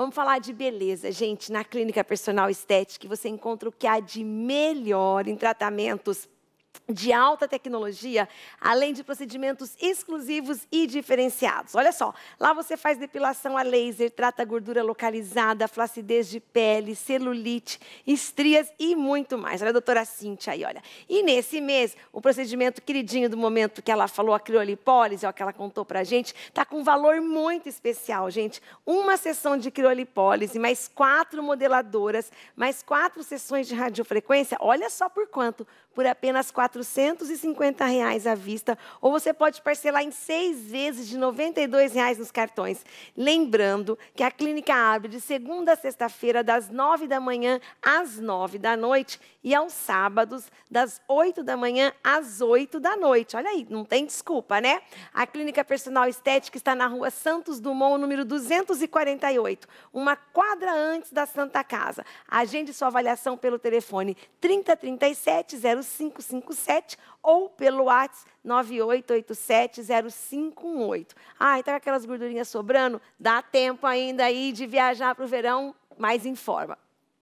Vamos falar de beleza, gente. Na clínica personal estética você encontra o que há de melhor em tratamentos de alta tecnologia, além de procedimentos exclusivos e diferenciados. Olha só, lá você faz depilação a laser, trata gordura localizada, flacidez de pele, celulite, estrias e muito mais. Olha a doutora Cintia aí, olha. E nesse mês, o procedimento queridinho do momento que ela falou, a criolipólise, ó, que ela contou pra gente, tá com um valor muito especial, gente. Uma sessão de criolipólise, mais quatro modeladoras, mais quatro sessões de radiofrequência, olha só por quanto, por apenas 450 reais à vista, ou você pode parcelar em seis vezes de 92 reais nos cartões. Lembrando que a clínica abre de segunda a sexta-feira, das 9 da manhã às 9 da noite, e aos sábados, das 8 da manhã às 8 da noite. Olha aí, não tem desculpa, né? A clínica personal estética está na rua Santos Dumont, número 248, uma quadra antes da Santa Casa. Agende sua avaliação pelo telefone 3037 0550 987 ou pelo WhatsApp 98870518. Ah, então aquelas gordurinhas sobrando, dá tempo ainda aí de viajar para o verão, mais em forma.